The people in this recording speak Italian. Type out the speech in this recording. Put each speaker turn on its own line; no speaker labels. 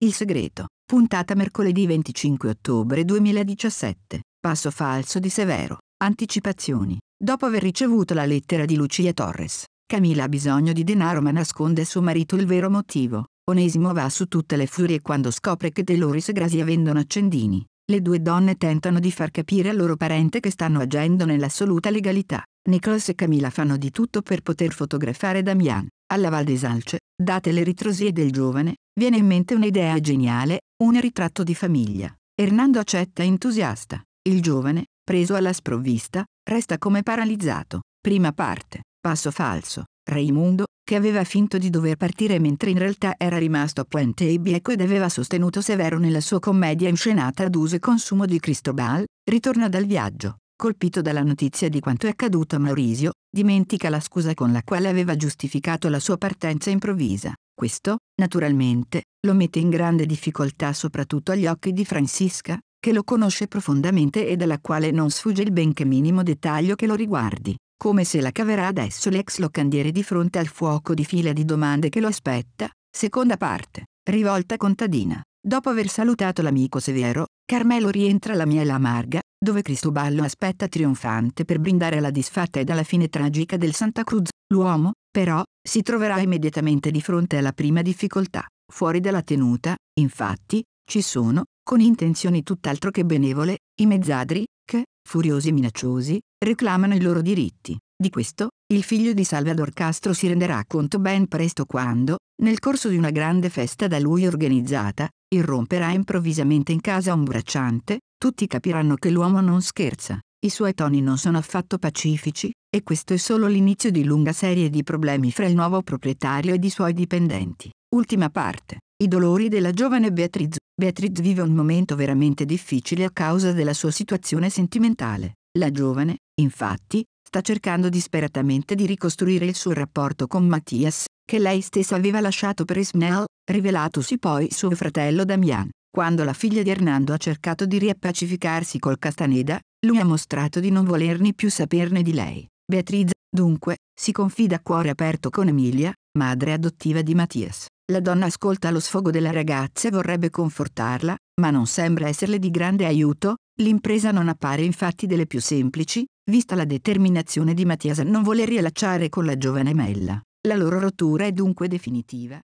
Il segreto, puntata mercoledì 25 ottobre 2017, passo falso di Severo, anticipazioni. Dopo aver ricevuto la lettera di Lucia Torres, Camilla ha bisogno di denaro ma nasconde a suo marito il vero motivo. Onesimo va su tutte le furie quando scopre che Deloris e Grasia vendono accendini. Le due donne tentano di far capire al loro parente che stanno agendo nell'assoluta legalità. Nichols e Camilla fanno di tutto per poter fotografare Damian. Alla Val d'Esalce, date le ritrosie del giovane, viene in mente un'idea geniale, un ritratto di famiglia. Hernando accetta entusiasta. Il giovane, preso alla sprovvista, resta come paralizzato. Prima parte, passo falso. Raimundo, che aveva finto di dover partire mentre in realtà era rimasto a Puente e bieco ed aveva sostenuto Severo nella sua commedia inscenata ad uso e consumo di Cristobal, ritorna dal viaggio, colpito dalla notizia di quanto è accaduto a Maurizio, dimentica la scusa con la quale aveva giustificato la sua partenza improvvisa. Questo, naturalmente, lo mette in grande difficoltà soprattutto agli occhi di Francisca, che lo conosce profondamente e dalla quale non sfugge il benché minimo dettaglio che lo riguardi come se la caverà adesso l'ex locandiere di fronte al fuoco di fila di domande che lo aspetta. Seconda parte, rivolta contadina. Dopo aver salutato l'amico Severo, Carmelo rientra alla miela amarga, dove Cristoballo aspetta trionfante per brindare alla disfatta ed alla fine tragica del Santa Cruz. L'uomo, però, si troverà immediatamente di fronte alla prima difficoltà. Fuori dalla tenuta, infatti, ci sono, con intenzioni tutt'altro che benevole, i mezzadri, che, furiosi e minacciosi, reclamano i loro diritti. Di questo, il figlio di Salvador Castro si renderà conto ben presto quando, nel corso di una grande festa da lui organizzata, irromperà improvvisamente in casa un bracciante, tutti capiranno che l'uomo non scherza, i suoi toni non sono affatto pacifici, e questo è solo l'inizio di lunga serie di problemi fra il nuovo proprietario ed i suoi dipendenti. Ultima parte. I dolori della giovane Beatriz. Beatriz vive un momento veramente difficile a causa della sua situazione sentimentale. La giovane, Infatti, sta cercando disperatamente di ricostruire il suo rapporto con Mattias, che lei stessa aveva lasciato per Ismael, rivelatosi poi suo fratello Damian. Quando la figlia di Hernando ha cercato di riappacificarsi col Castaneda, lui ha mostrato di non volerne più saperne di lei. Beatriz, dunque, si confida a cuore aperto con Emilia, madre adottiva di Mattias. La donna ascolta lo sfogo della ragazza e vorrebbe confortarla, ma non sembra esserle di grande aiuto, l'impresa non appare infatti delle più semplici, vista la determinazione di Mattias a non voler riallacciare con la giovane Mella. La loro rottura è dunque definitiva.